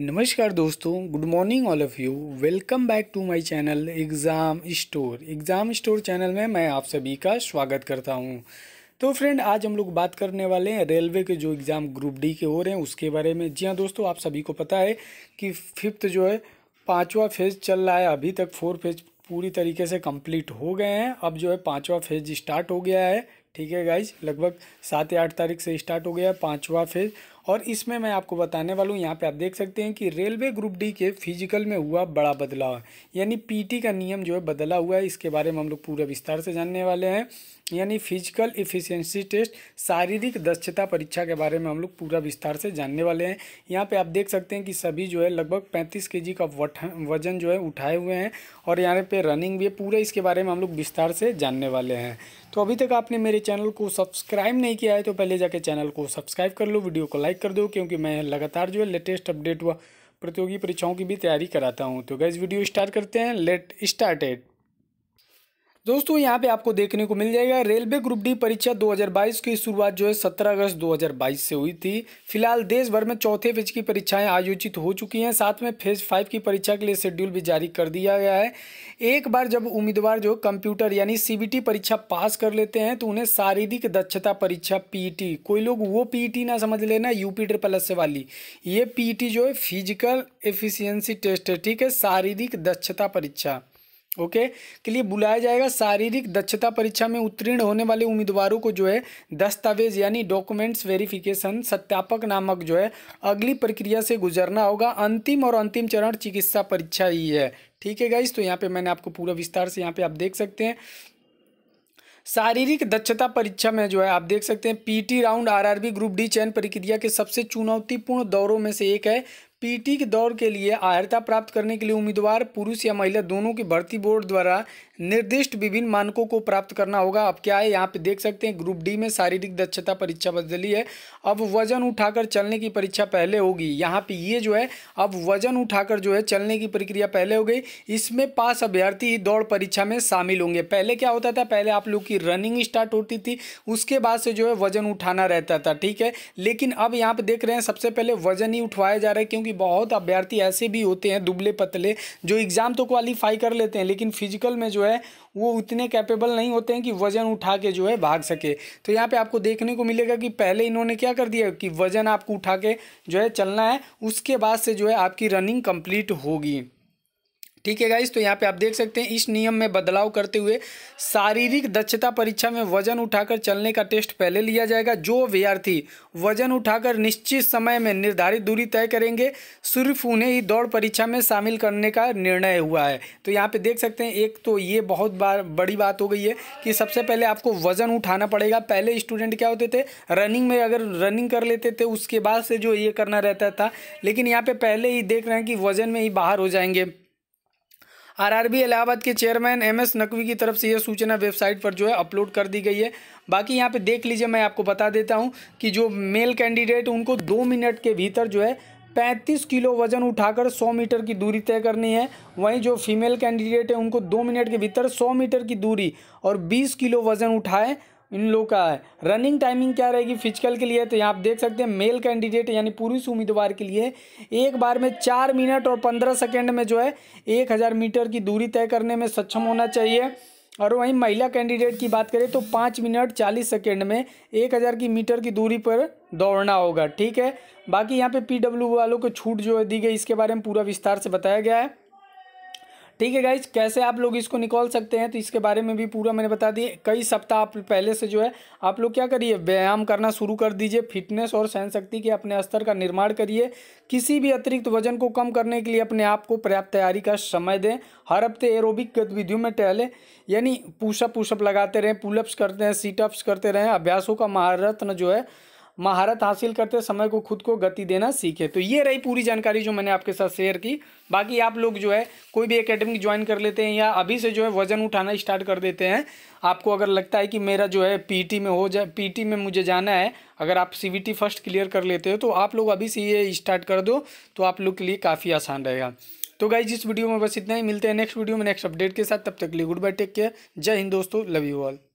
नमस्कार दोस्तों good morning all of you welcome back to my channel Exam Store Exam Store channel में मैं आप सभी का स्वागत करता हूं तो फ्रेंड आज हम लोग बात करने वाले हैं रेलवे के जो एग्ज़ाम ग्रुप डी के हो रहे हैं उसके बारे में जी हाँ दोस्तों आप सभी को पता है कि फिफ्थ जो है पाँचवा फेज़ चल रहा है अभी तक फोर फेज पूरी तरीके से कम्प्लीट हो गए हैं अब जो है पाँचवा फेज स्टार्ट हो गया है ठीक है गाइज लगभग सात या आठ तारीख से स्टार्ट हो गया है पाँचवा फेज़ और इसमें मैं आपको बताने वाला हूँ यहाँ पे आप देख सकते हैं कि रेलवे ग्रुप डी के फिजिकल में हुआ बड़ा बदलाव यानी पीटी का नियम जो है बदला हुआ है इसके बारे में हम लोग पूरा विस्तार से जानने वाले हैं यानी फिजिकल इफिशियंसी टेस्ट शारीरिक दक्षता परीक्षा के बारे में हम लोग पूरा विस्तार से जानने वाले हैं यहाँ पे आप देख सकते हैं कि सभी जो है लगभग 35 केजी का वजन जो है उठाए हुए हैं और यहाँ पे रनिंग भी है पूरा इसके बारे में हम लोग विस्तार से जानने वाले हैं तो अभी तक आपने मेरे चैनल को सब्सक्राइब नहीं किया है तो पहले जाके चैनल को सब्सक्राइब कर लो वीडियो को लाइक लाइक कर दो क्योंकि मैं लगातार जो है लेटेस्ट अपडेट व प्रतियोगी परीक्षाओं की भी तैयारी कराता हूँ तो गैस वीडियो स्टार्ट करते हैं लेट स्टार्टेड दोस्तों यहाँ पे आपको देखने को मिल जाएगा रेलवे ग्रुप डी परीक्षा 2022 की शुरुआत जो है 17 अगस्त 2022 से हुई थी फिलहाल देश भर में चौथे फेज की परीक्षाएं आयोजित हो चुकी हैं साथ में फेज फाइव की परीक्षा के लिए शेड्यूल भी जारी कर दिया गया है एक बार जब उम्मीदवार जो कंप्यूटर यानी सी परीक्षा पास कर लेते हैं तो उन्हें शारीरिक दक्षता परीक्षा पी कोई लोग वो पी ना समझ लेना यूपी ट्रिपल एस वाली ये पी जो है फिजिकल एफिशियंसी टेस्ट है ठीक है शारीरिक दक्षता परीक्षा ओके के लिए बुलाया जाएगा शारीरिक दक्षता परीक्षा में उत्तीर्ण होने वाले उम्मीदवारों को जो है दस्तावेज यानी डॉक्यूमेंट्स वेरिफिकेशन सत्यापक नामक जो है अगली प्रक्रिया से गुजरना होगा अंतिम और अंतिम चरण चिकित्सा परीक्षा ही है ठीक है गाइस तो यहाँ पे मैंने आपको पूरा विस्तार से यहाँ पे आप देख सकते हैं शारीरिक दक्षता परीक्षा में जो है आप देख सकते हैं PT round RRB group D चयन प्रक्रिया के सबसे चुनौतीपूर्ण दौरों में से एक है पीटी के दौर के लिए आहरता प्राप्त करने के लिए उम्मीदवार पुरुष या महिला दोनों की भर्ती बोर्ड द्वारा निर्दिष्ट विभिन्न मानकों को प्राप्त करना होगा अब क्या है यहाँ पे देख सकते हैं ग्रुप डी में शारीरिक दक्षता परीक्षा बदली है अब वजन उठाकर चलने की परीक्षा पहले होगी यहाँ पे ये जो है अब वजन उठाकर जो है चलने की प्रक्रिया पहले हो गई इसमें पास अभ्यर्थी दौड़ परीक्षा में शामिल होंगे पहले क्या होता था पहले आप लोग की रनिंग स्टार्ट होती थी उसके बाद से जो है वजन उठाना रहता था ठीक है लेकिन अब यहाँ पे देख रहे हैं सबसे पहले वजन ही उठवाया जा रहा है क्योंकि बहुत अभ्यर्थी ऐसे भी होते हैं दुबले पतले जो एग्ज़ाम तो क्वालिफाई कर लेते हैं लेकिन फिजिकल में जो है वो उतने कैपेबल नहीं होते हैं कि वज़न उठा के जो है भाग सके तो यहाँ पे आपको देखने को मिलेगा कि पहले इन्होंने क्या कर दिया कि वज़न आपको उठा के जो है चलना है उसके बाद से जो है आपकी रनिंग कंप्लीट होगी ठीक है गाइस तो यहाँ पे आप देख सकते हैं इस नियम में बदलाव करते हुए शारीरिक दक्षता परीक्षा में वजन उठाकर चलने का टेस्ट पहले लिया जाएगा जो अभ्यार्थी वजन उठाकर निश्चित समय में निर्धारित दूरी तय करेंगे सिर्फ उन्हें ही दौड़ परीक्षा में शामिल करने का निर्णय हुआ है तो यहाँ पे देख सकते हैं एक तो ये बहुत बार बड़ी बात हो गई है कि सबसे पहले आपको वजन उठाना पड़ेगा पहले स्टूडेंट क्या होते थे रनिंग में अगर रनिंग कर लेते थे उसके बाद से जो ये करना रहता था लेकिन यहाँ पर पहले ही देख रहे हैं कि वजन में ही बाहर हो जाएंगे आरआरबी इलाहाबाद के चेयरमैन एम एस नकवी की तरफ से यह सूचना वेबसाइट पर जो है अपलोड कर दी गई है बाकी यहाँ पे देख लीजिए मैं आपको बता देता हूँ कि जो मेल कैंडिडेट उनको दो मिनट के भीतर जो है 35 किलो वजन उठाकर 100 मीटर की दूरी तय करनी है वहीं जो फीमेल कैंडिडेट है उनको दो मिनट के भीतर 100 मीटर की दूरी और 20 किलो वजन उठाए इन लोग का है रनिंग टाइमिंग क्या रहेगी फिजिकल के लिए तो यहाँ आप देख सकते हैं मेल कैंडिडेट यानी पुरुष उम्मीदवार के लिए एक बार में चार मिनट और पंद्रह सेकेंड में जो है एक हज़ार मीटर की दूरी तय करने में सक्षम होना चाहिए और वहीं महिला कैंडिडेट की बात करें तो पाँच मिनट चालीस सेकेंड में एक हज़ार की मीटर की दूरी पर दौड़ना होगा ठीक है बाकी यहाँ पे पीडब्ल्यू वालों को छूट जो है दी गई इसके बारे में पूरा विस्तार से बताया गया है ठीक है गाइज कैसे आप लोग इसको निकाल सकते हैं तो इसके बारे में भी पूरा मैंने बता दिया कई सप्ताह आप पहले से जो है आप लोग क्या करिए व्यायाम करना शुरू कर दीजिए फिटनेस और सहन शक्ति के अपने स्तर का निर्माण करिए किसी भी अतिरिक्त वजन को कम करने के लिए अपने आप को पर्याप्त तैयारी का समय दें हर हफ्ते एरोबिक गतिविधियों में टहलें यानी पुशअप पुशअप लगाते रहें पुलअप्स करते हैं सीटअप्स करते रहें अभ्यासों का महारत्न जो है महारत हासिल करते समय को खुद को गति देना सीखे तो ये रही पूरी जानकारी जो मैंने आपके साथ शेयर की बाकी आप लोग जो है कोई भी अकेडमी ज्वाइन कर लेते हैं या अभी से जो है वजन उठाना स्टार्ट कर देते हैं आपको अगर लगता है कि मेरा जो है पीटी में हो जाए पीटी में मुझे जाना है अगर आप सी फर्स्ट क्लियर कर लेते हो तो आप लोग अभी से ये स्टार्ट कर दो तो आप लोग के लिए काफ़ी आसान रहेगा तो गाई जिस वीडियो में बस इतना ही मिलते हैं नेक्स्ट वीडियो में नेक्स्ट अपडेट के साथ तब तक के लिए गुड बाय टेक केयर जय हिंद दोस्तों लव यू ऑल